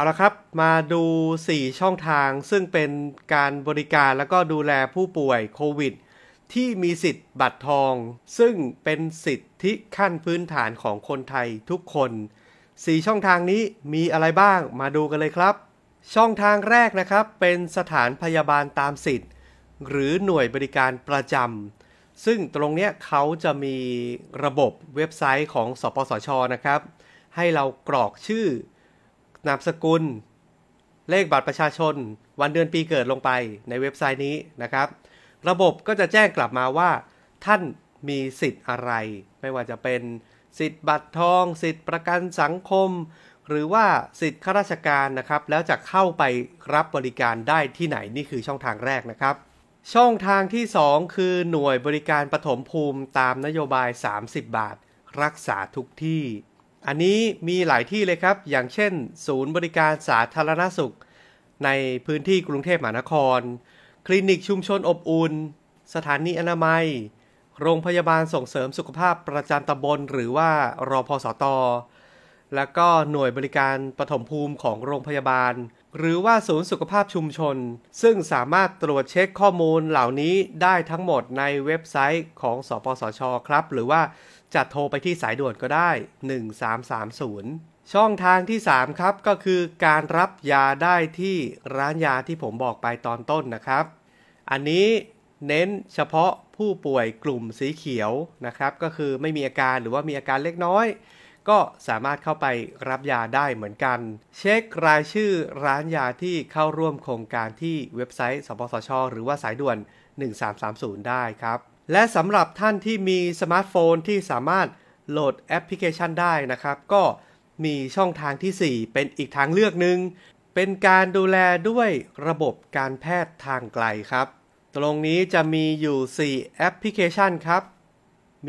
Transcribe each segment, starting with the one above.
เอาละครับ มาดู 4 ช่องทาง ซึ่งเป็นการบริการแล้วก็ดูแลผู้ป่วยโควิดที่มีสิทธิ์บัตรทอง ซึ่งเป็นสิทธิขั้นพื้นฐานของคนไทยทุกคน 4 ช่องทางนี้มีอะไรบ้างมาดูกันเลยครับ ช่องทางแรกนะครับเป็นสถานพยาบาลตามสิทธิ์หรือหน่วยบริการประจำซึ่งตรงเนี้ยเขาจะมีระบบเว็บไซต์ ของสปสชนะครับให้เรากรอกชื่อนามสกุล เลขบัตรประชาชนวันเดือนปีเกิดลงไปในเว็บไซต์นี้นะครับ ระบบก็จะแจ้งกลับมาว่าท่านมีสิทธิ์อะไร ไม่ว่าจะเป็นสิทธิ์บัตรทอง สิทธิ์ประกันสังคม หรือว่าสิทธิ์ข้าราชการนะครับ แล้วจะเข้าไปรับบริการได้ที่ไหนนี่คือช่องทางแรกนะครับ ช่องทางที่ 2 คือหน่วยบริการปฐมภูมิตามนโยบาย 30 บาท รักษาทุกที่อันนี้มีหลายที่เลยครับ อย่างเช่น ศูนย์บริการสาธารณสุข ในพื้นที่กรุงเทพมหานคร คลินิกชุมชนอบอุ่นสถานีอนามัย โรงพยาบาลส่งเสริมสุขภาพประจำตำบล หรือว่ารอพอสตอแล้วก็หน่วยบริการปฐมภูมิของโรงพยาบาล หรือว่าศูนย์สุขภาพชุมชน ซึ่งสามารถตรวจเช็คข้อมูลเหล่านี้ได้ทั้งหมดในเว็บไซต์ ของสปสชครับ หรือว่าจะโทรไปที่สายด่วนก็ได้ 1330 ช่องทางที่ 3 ครับก็คือการรับยาได้ที่ร้านยาที่ผมบอกไปตอนต้นนะครับ อันนี้เน้นเฉพาะผู้ป่วยกลุ่มสีเขียวนะครับ ก็คือไม่มีอาการหรือว่ามีอาการเล็กน้อย ก็สามารถเข้าไปรับยาได้เหมือนกัน เช็ครายชื่อร้านยาที่เข้าร่วมโครงการที่เว็บไซต์สปสชหรือว่าสายด่วน 1330 ได้ครับและสำหรับท่านที่มีสมาร์ทโฟนที่สามารถโหลดแอปพลิเคชันได้นะครับ ก็มีช่องทางที่ 4 เป็นอีกทางเลือกหนึ่งเป็นการดูแลด้วยระบบการแพทย์ทางไกลครับ ตรงนี้จะมีอยู่ 4 แอปพลิเคชันครับ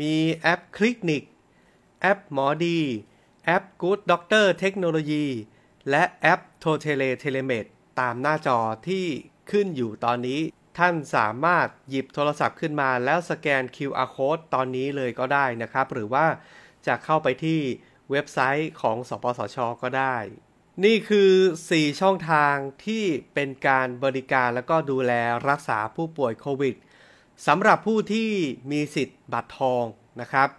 มีแอปคลินิก แอปหมอดี แอป Good Doctor Technology และแอป t o t e l e t e l e m e d ตามหน้าจอที่ขึ้นอยู่ตอนนี้ท่านสามารถหยิบโทรศัพท์ขึ้นมาแล้วสแกน QR code ตอนนี้เลยก็ได้นะครับ หรือว่าจะเข้าไปที่เว็บไซต์ของสปสชก็ได้ นี่คือ 4 ช่องทางที่เป็นการบริการและก็ดูแลรักษาผู้ป่วยโควิดสำหรับผู้ที่มีสิทธิ์บัตรทองนะครับ